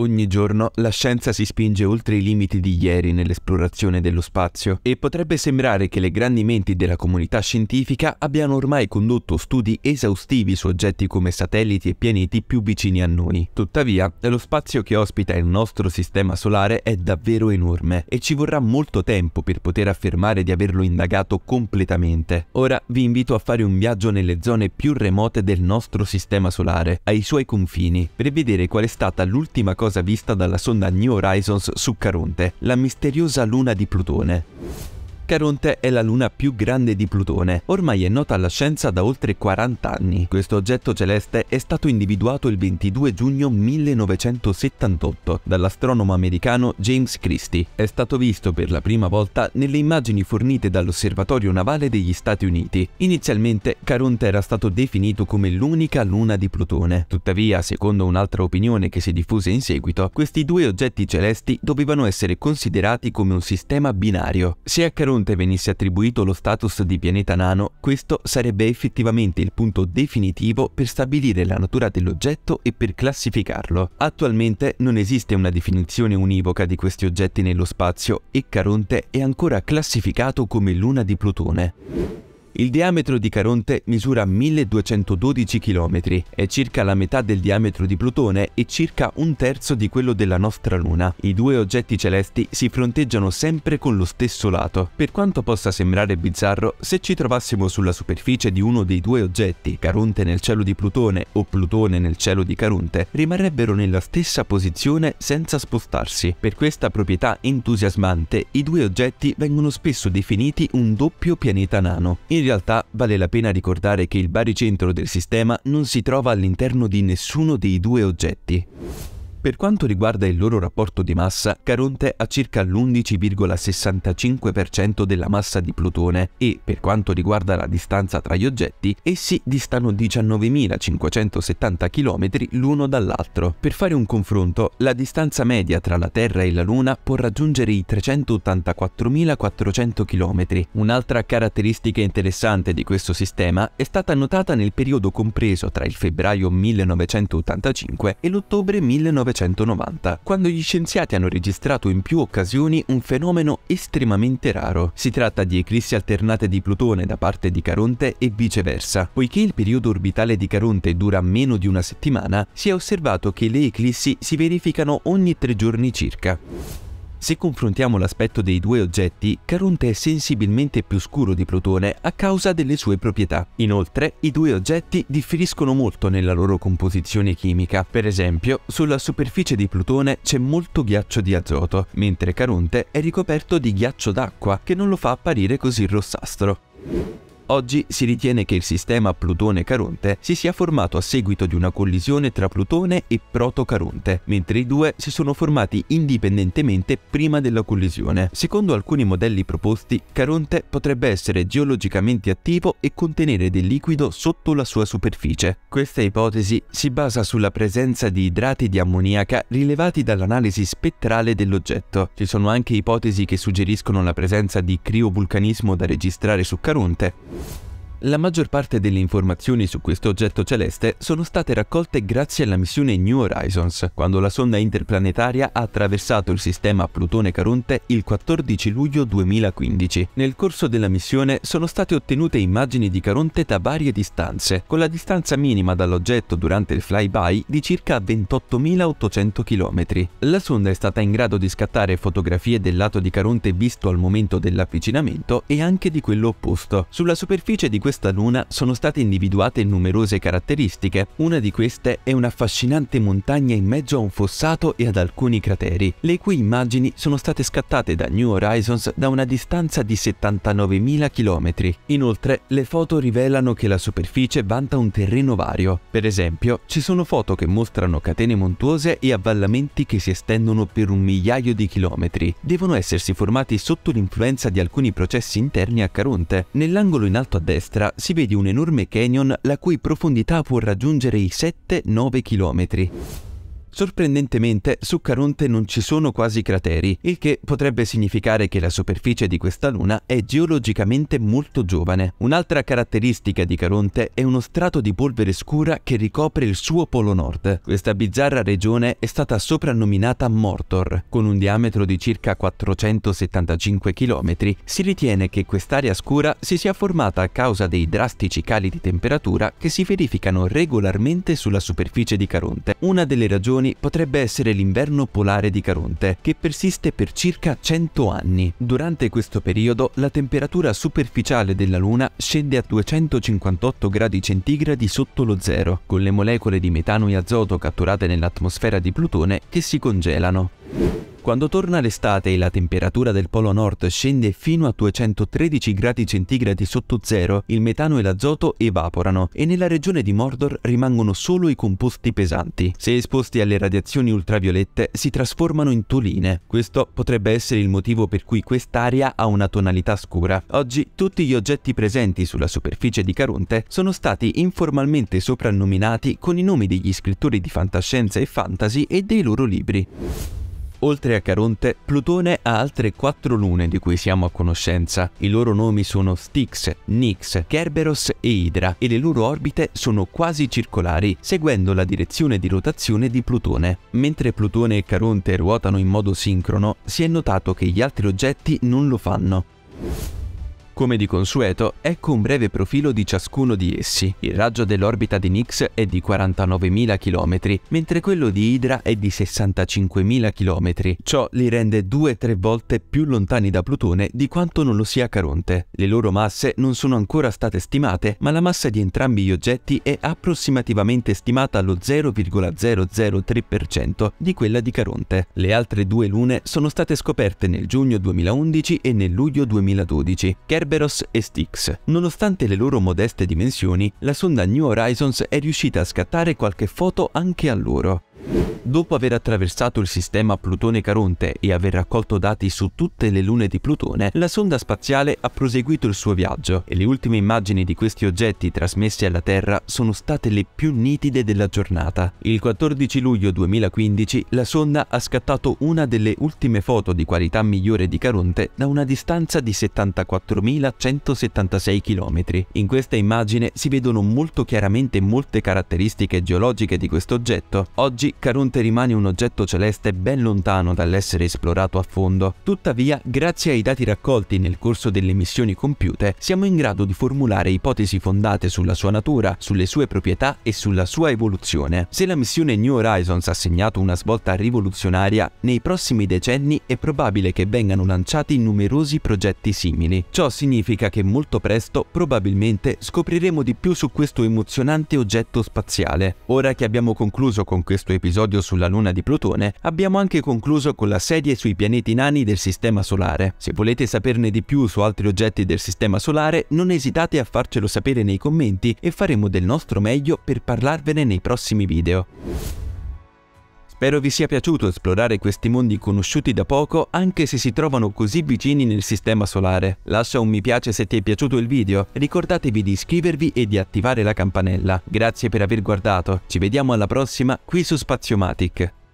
Ogni giorno la scienza si spinge oltre i limiti di ieri nell'esplorazione dello spazio e potrebbe sembrare che le grandi menti della comunità scientifica abbiano ormai condotto studi esaustivi su oggetti come satelliti e pianeti più vicini a noi. Tuttavia, lo spazio che ospita il nostro sistema solare è davvero enorme e ci vorrà molto tempo per poter affermare di averlo indagato completamente. Ora vi invito a fare un viaggio nelle zone più remote del nostro sistema solare, ai suoi confini, per vedere qual è stata l'ultima cosa cosa vista dalla sonda New Horizons su Caronte, la misteriosa luna di Plutone. Caronte è la luna più grande di Plutone, ormai è nota alla scienza da oltre 40 anni. Questo oggetto celeste è stato individuato il 22 giugno 1978 dall'astronomo americano James Christie. È stato visto per la prima volta nelle immagini fornite dall'Osservatorio Navale degli Stati Uniti. Inizialmente Caronte era stato definito come l'unica luna di Plutone. Tuttavia, secondo un'altra opinione che si diffuse in seguito, questi due oggetti celesti dovevano essere considerati come un sistema binario. Sia Caronte orizzonte venisse attribuito lo status di pianeta nano, questo sarebbe effettivamente il punto definitivo per stabilire la natura dell'oggetto e per classificarlo. Attualmente non esiste una definizione univoca di questi oggetti nello spazio e Caronte è ancora classificato come luna di Plutone. Il diametro di Caronte misura 1212 km, è circa la metà del diametro di Plutone e circa un terzo di quello della nostra Luna. I due oggetti celesti si fronteggiano sempre con lo stesso lato. Per quanto possa sembrare bizzarro, se ci trovassimo sulla superficie di uno dei due oggetti, Caronte nel cielo di Plutone o Plutone nel cielo di Caronte, rimarrebbero nella stessa posizione senza spostarsi. Per questa proprietà entusiasmante, i due oggetti vengono spesso definiti un doppio pianeta nano. In realtà vale la pena ricordare che il baricentro del sistema non si trova all'interno di nessuno dei due oggetti. Per quanto riguarda il loro rapporto di massa, Caronte ha circa l'11,65% della massa di Plutone e, per quanto riguarda la distanza tra gli oggetti, essi distano 19.570 km l'uno dall'altro. Per fare un confronto, la distanza media tra la Terra e la Luna può raggiungere i 384.400 km. Un'altra caratteristica interessante di questo sistema è stata notata nel periodo compreso tra il febbraio 1985 e l'ottobre 1985 1990, quando gli scienziati hanno registrato in più occasioni un fenomeno estremamente raro. Si tratta di eclissi alternate di Plutone da parte di Caronte e viceversa. Poiché il periodo orbitale di Caronte dura meno di una settimana, si è osservato che le eclissi si verificano ogni tre giorni circa. Se confrontiamo l'aspetto dei due oggetti, Caronte è sensibilmente più scuro di Plutone a causa delle sue proprietà. Inoltre, i due oggetti differiscono molto nella loro composizione chimica. Per esempio, sulla superficie di Plutone c'è molto ghiaccio di azoto, mentre Caronte è ricoperto di ghiaccio d'acqua, che non lo fa apparire così rossastro. Oggi si ritiene che il sistema Plutone-Caronte si sia formato a seguito di una collisione tra Plutone e Proto-Caronte, mentre i due si sono formati indipendentemente prima della collisione. Secondo alcuni modelli proposti, Caronte potrebbe essere geologicamente attivo e contenere del liquido sotto la sua superficie. Questa ipotesi si basa sulla presenza di idrati di ammoniaca rilevati dall'analisi spettrale dell'oggetto. Ci sono anche ipotesi che suggeriscono la presenza di criovulcanismo da registrare su Caronte, you. La maggior parte delle informazioni su questo oggetto celeste sono state raccolte grazie alla missione New Horizons, quando la sonda interplanetaria ha attraversato il sistema Plutone-Caronte il 14 luglio 2015. Nel corso della missione sono state ottenute immagini di Caronte da varie distanze, con la distanza minima dall'oggetto durante il flyby di circa 28.800 km. La sonda è stata in grado di scattare fotografie del lato di Caronte visto al momento dell'avvicinamento e anche di quello opposto. Sulla superficie di questa luna sono state individuate numerose caratteristiche, una di queste è un'affascinante montagna in mezzo a un fossato e ad alcuni crateri, le cui immagini sono state scattate da New Horizons da una distanza di 79.000 km. Inoltre, le foto rivelano che la superficie vanta un terreno vario, per esempio ci sono foto che mostrano catene montuose e avvallamenti che si estendono per un migliaio di chilometri. Devono essersi formati sotto l'influenza di alcuni processi interni a Caronte. Nell'angolo in alto a destra sinistra si vede un enorme canyon la cui profondità può raggiungere i 7-9 km. Sorprendentemente su Caronte non ci sono quasi crateri, il che potrebbe significare che la superficie di questa luna è geologicamente molto giovane. Un'altra caratteristica di Caronte è uno strato di polvere scura che ricopre il suo polo nord. Questa bizzarra regione è stata soprannominata Mortor. Con un diametro di circa 475 km, si ritiene che quest'area scura si sia formata a causa dei drastici cali di temperatura che si verificano regolarmente sulla superficie di Caronte. Una delle ragioni anni potrebbe essere l'inverno polare di Caronte, che persiste per circa 100 anni. Durante questo periodo la temperatura superficiale della Luna scende a 258 gradi centigradi sotto lo zero, con le molecole di metano e azoto catturate nell'atmosfera di Plutone che si congelano. Quando torna l'estate e la temperatura del Polo Nord scende fino a 213 gradi centigradi sotto zero, il metano e l'azoto evaporano e nella regione di Mordor rimangono solo i composti pesanti. Se esposti alle radiazioni ultraviolette si trasformano in tuline. Questo potrebbe essere il motivo per cui quest'area ha una tonalità scura. Oggi tutti gli oggetti presenti sulla superficie di Caronte sono stati informalmente soprannominati con i nomi degli scrittori di fantascienza e fantasy e dei loro libri. Oltre a Caronte, Plutone ha altre quattro lune di cui siamo a conoscenza. I loro nomi sono Styx, Nix, Kerberos e Hydra e le loro orbite sono quasi circolari, seguendo la direzione di rotazione di Plutone. Mentre Plutone e Caronte ruotano in modo sincrono, si è notato che gli altri oggetti non lo fanno. Come di consueto, ecco un breve profilo di ciascuno di essi. Il raggio dell'orbita di Nix è di 49.000 km, mentre quello di Hydra è di 65.000 km. Ciò li rende 2 tre volte più lontani da Plutone di quanto non lo sia Caronte. Le loro masse non sono ancora state stimate, ma la massa di entrambi gli oggetti è approssimativamente stimata allo 0,003% di quella di Caronte. Le altre due lune sono state scoperte nel giugno 2011 e nel luglio 2012. Kerber Cerberos e Styx. Nonostante le loro modeste dimensioni, la sonda New Horizons è riuscita a scattare qualche foto anche a loro. Dopo aver attraversato il sistema Plutone-Caronte e aver raccolto dati su tutte le lune di Plutone, la sonda spaziale ha proseguito il suo viaggio e le ultime immagini di questi oggetti trasmessi alla Terra sono state le più nitide della giornata. Il 14 luglio 2015 la sonda ha scattato una delle ultime foto di qualità migliore di Caronte da una distanza di 74.176 km. In questa immagine si vedono molto chiaramente molte caratteristiche geologiche di questo oggetto. Oggi Caronte rimane un oggetto celeste ben lontano dall'essere esplorato a fondo, tuttavia grazie ai dati raccolti nel corso delle missioni compiute siamo in grado di formulare ipotesi fondate sulla sua natura, sulle sue proprietà e sulla sua evoluzione. Se la missione New Horizons ha segnato una svolta rivoluzionaria, nei prossimi decenni è probabile che vengano lanciati numerosi progetti simili. Ciò significa che molto presto probabilmente scopriremo di più su questo emozionante oggetto spaziale. Ora che abbiamo concluso con questo episodio, episodio sulla luna di Plutone, abbiamo anche concluso con la serie sui pianeti nani del Sistema Solare. Se volete saperne di più su altri oggetti del Sistema Solare, non esitate a farcelo sapere nei commenti e faremo del nostro meglio per parlarvene nei prossimi video. Spero vi sia piaciuto esplorare questi mondi conosciuti da poco anche se si trovano così vicini nel sistema solare. Lascia un mi piace se ti è piaciuto il video, ricordatevi di iscrivervi e di attivare la campanella. Grazie per aver guardato, ci vediamo alla prossima qui su Spaziomatic.